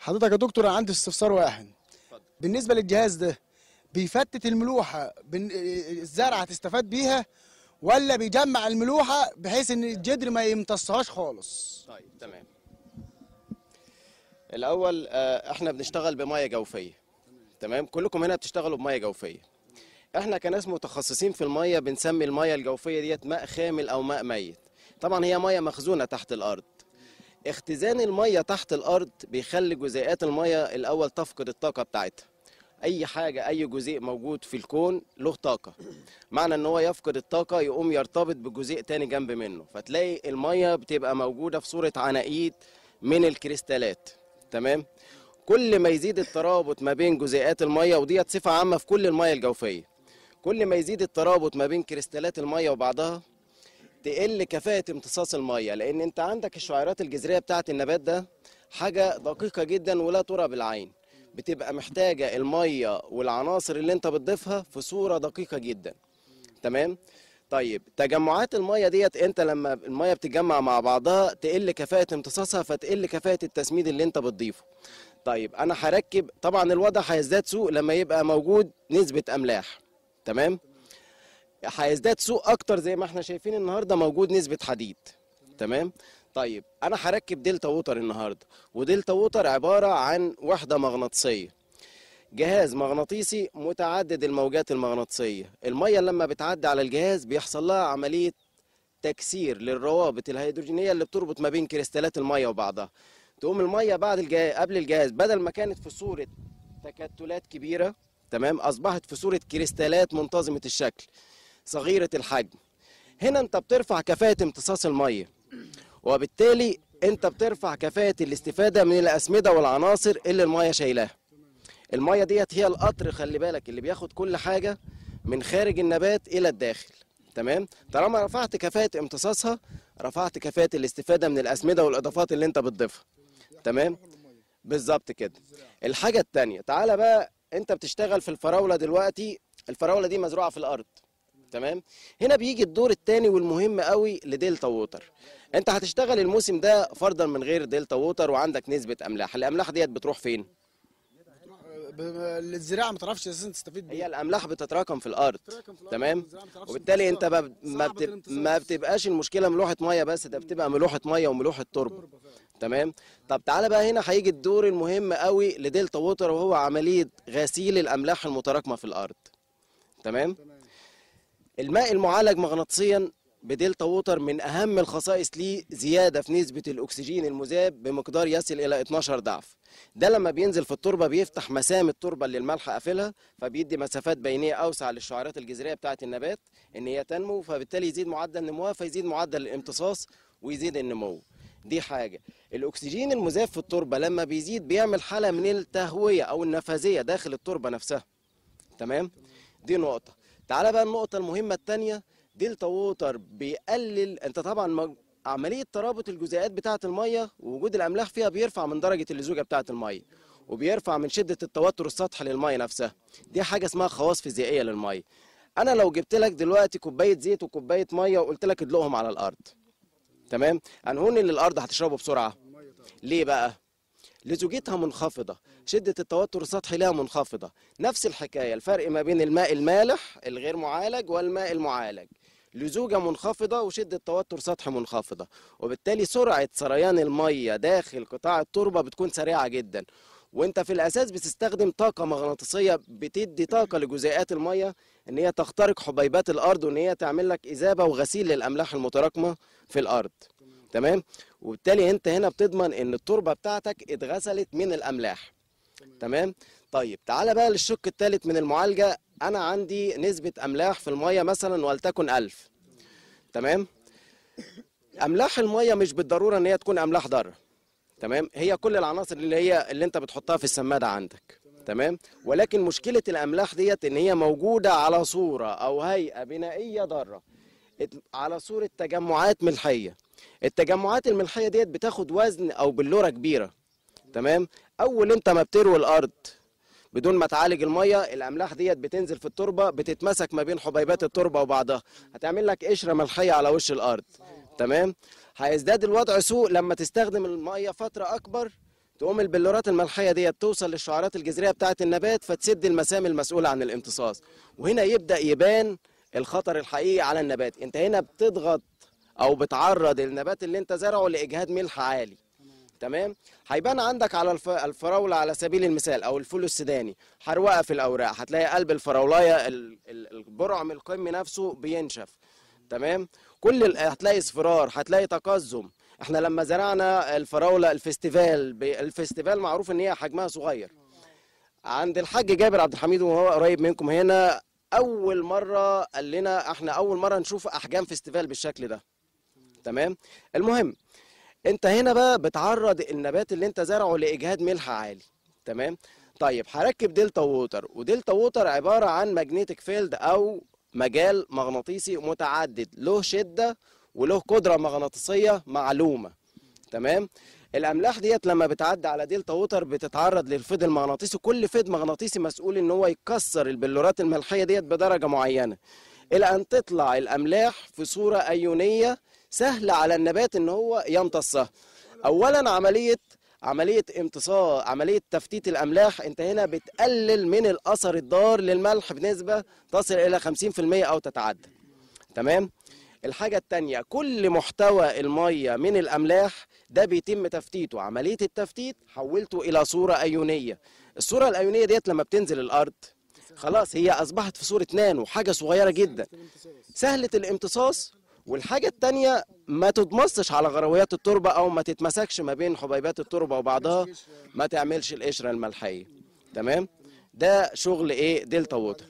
حضرتك يا دكتور انا عندي استفسار واحد بالنسبه للجهاز ده بيفتت الملوحه بن... الزرعه تستفاد بيها ولا بيجمع الملوحه بحيث ان الجدر ما يمتصهاش خالص طيب تمام الاول آه، احنا بنشتغل بميه جوفيه تمام كلكم هنا بتشتغلوا بميه جوفيه احنا كناس متخصصين في الميه بنسمي الميه الجوفيه ديت ماء خامل او ماء ميت طبعا هي ميه مخزونه تحت الارض اختزان الميه تحت الارض بيخلي جزيئات الميه الاول تفقد الطاقه بتاعتها اي حاجه اي جزيء موجود في الكون له طاقه معنى ان هو يفقد الطاقه يقوم يرتبط بجزيء تاني جنب منه فتلاقي الميه بتبقى موجوده في صوره عناقيد من الكريستالات تمام كل ما يزيد الترابط ما بين جزيئات الميه وديت صفه عامه في كل الميه الجوفيه كل ما يزيد الترابط ما بين كريستالات الميه وبعضها تقل كفاءه امتصاص الميه لان انت عندك الشعيرات الجذريه بتاعه النبات ده حاجه دقيقه جدا ولا ترى بالعين بتبقى محتاجه الميه والعناصر اللي انت بتضيفها في صوره دقيقه جدا تمام طيب تجمعات الميه ديت انت لما الميه بتتجمع مع بعضها تقل كفاءه امتصاصها فتقل كفاءه التسميد اللي انت بتضيفه طيب انا هركب طبعا الوضع هيزداد سوء لما يبقى موجود نسبه املاح تمام هيزداد سوق اكتر زي ما احنا شايفين النهارده موجود نسبه حديد تمام طيب انا هركب دلتا ووتر النهارده ودلتا ووتر عباره عن وحده مغناطيسيه جهاز مغناطيسي متعدد الموجات المغناطيسيه الميه لما بتعدي على الجهاز بيحصل لها عمليه تكسير للروابط الهيدروجينيه اللي بتربط ما بين كريستالات الميه وبعضها تقوم الميه بعد الجهاز قبل الجهاز بدل ما كانت في صوره تكتلات كبيره تمام اصبحت في صوره كريستالات منتظمه الشكل صغيرة الحجم هنا انت بترفع كفاءة امتصاص المية وبالتالي انت بترفع كفاءة الاستفادة من الأسمدة والعناصر اللي المية شايلاها المية ديت هي القطر خلي بالك اللي بياخد كل حاجة من خارج النبات إلى الداخل تمام طالما رفعت كفاءة امتصاصها رفعت كفاءة الاستفادة من الأسمدة والإضافات اللي انت بتضيفها تمام بالظبط كده الحاجة التانية تعالى بقى انت بتشتغل في الفراولة دلوقتي الفراولة دي مزروعة في الأرض تمام هنا بيجي الدور الثاني والمهم قوي لدلتا ووتر انت هتشتغل الموسم ده فرضا من غير دلتا ووتر وعندك نسبه املاح الاملاح ديت بتروح فين الزراعه ما تعرفش اساسا تستفيد بيها هي الاملاح بتتراكم في الارض تمام وبالتالي انت ما, بتب... ما بتبقاش المشكله ملوحه ميه بس ده بتبقى ملوحه ميه وملوحه تربه تمام طب تعالى بقى هنا هيجي الدور المهم قوي لدلتا ووتر وهو عمليه غسيل الاملاح المتراكمه في الارض تمام الماء المعالج مغناطيسيا بدلتا ووتر من أهم الخصائص ليه زيادة في نسبة الأكسجين المذاب بمقدار يصل إلى 12 ضعف ده لما بينزل في التربة بيفتح مسام التربة اللي الملح قافلها فبيدي مسافات بينية أوسع للشعيرات الجذرية بتاعة النبات إن هي تنمو فبالتالي يزيد معدل نموها فيزيد معدل الامتصاص ويزيد النمو دي حاجة الأكسجين المذاب في التربة لما بيزيد بيعمل حالة من التهوية أو النفاذية داخل التربة نفسها تمام دي نقطة تعال بقى النقطة المهمة الثانية دلتا ووتر بيقلل انت طبعا عملية ترابط الجزيئات بتاعة المية ووجود الأملاح فيها بيرفع من درجة اللزوجة بتاعة المية وبيرفع من شدة التوتر السطحي للمية نفسها دي حاجة اسمها خواص فيزيائية للمية أنا لو جبت لك دلوقتي كوباية زيت وكوباية مية وقلت لك ادلقهم على الأرض تمام أنهون اللي الأرض هتشربه بسرعة ليه بقى لزوجتها منخفضة شدة التوتر السطحي لها منخفضة نفس الحكاية الفرق ما بين الماء المالح الغير معالج والماء المعالج لزوجة منخفضة وشدة توتر سطحي منخفضة وبالتالي سرعة سريان المية داخل قطاع التربة بتكون سريعة جدا وانت في الاساس بتستخدم طاقه مغناطيسيه بتدي طاقه لجزيئات الميه ان هي تخترق حبيبات الارض وان هي تعمل لك اذابه وغسيل للاملاح المتراكمه في الارض تمام وبالتالي انت هنا بتضمن ان التربه بتاعتك اتغسلت من الاملاح تمام طيب تعالى بقى للشق الثالث من المعالجه انا عندي نسبه املاح في الميه مثلا ولتكن 1000 تمام املاح الميه مش بالضروره ان هي تكون املاح ضاره تمام هي كل العناصر اللي هي اللي انت بتحطها في السماده عندك تمام ولكن مشكله الاملاح ديت ان هي موجوده على صوره او هيئه بنائيه ضاره على صوره تجمعات ملحيه التجمعات الملحيه ديت بتاخد وزن او بلوره كبيره تمام اول انت ما بتروي الارض بدون ما تعالج الميه الاملاح ديت بتنزل في التربه بتتمسك ما بين حبيبات التربه وبعضها هتعمل لك قشره ملحيه على وش الارض تمام هيزداد الوضع سوء لما تستخدم الميه فتره اكبر تقوم البلورات الملحيه ديت توصل للشعرات الجذريه بتاعه النبات فتسد المسام المسؤوله عن الامتصاص وهنا يبدا يبان الخطر الحقيقي على النبات انت هنا بتضغط او بتعرض النبات اللي انت زرعه لاجهاد ملح عالي تمام هيبان عندك على الف... الفراوله على سبيل المثال او الفول السوداني حروقه في الاوراق هتلاقي قلب الفراوله ال... البرع نفسه بينشف تمام كل ال... هتلاقي اصفرار هتلاقي تقزم احنا لما زرعنا الفراوله الفيستيفال ب... الفيستيفال معروف ان هي حجمها صغير عند الحاج جابر عبد الحميد وهو قريب منكم هنا اول مره قال لنا احنا اول مره نشوف احجام فيستيفال بالشكل ده تمام المهم انت هنا بقى بتعرض النبات اللي انت زرعه لاجهاد ملح عالي تمام طيب هركب دلتا ووتر ودلتا ووتر عباره عن ماجنيتيك فيلد او مجال مغناطيسي متعدد له شده وله قدره مغناطيسيه معلومه تمام الاملاح ديت لما بتعدي على دلتا ووتر بتتعرض للفيض المغناطيسي كل فيض مغناطيسي مسؤول ان هو يكسر البلورات الملحيه ديت بدرجه معينه الى ان تطلع الاملاح في صوره ايونيه سهل على النبات ان هو يمتصها اولا عمليه عمليه امتصاء عمليه تفتيت الاملاح انت هنا بتقلل من الاثر الضار للملح بنسبه تصل الى 50% او تتعدى تمام الحاجه الثانيه كل محتوى الميه من الاملاح ده بيتم تفتيته عمليه التفتيت حولته الى صوره ايونيه الصوره الايونيه ديت لما بتنزل الارض خلاص هي اصبحت في صوره نانو حاجه صغيره جدا سهله الامتصاص والحاجة التانية ما تتمصش على غرويات التربة أو ما تتمسكش ما بين حبيبات التربة وبعضها ما تعملش القشرة الملحية تمام ده شغل إيه دلتا ووتر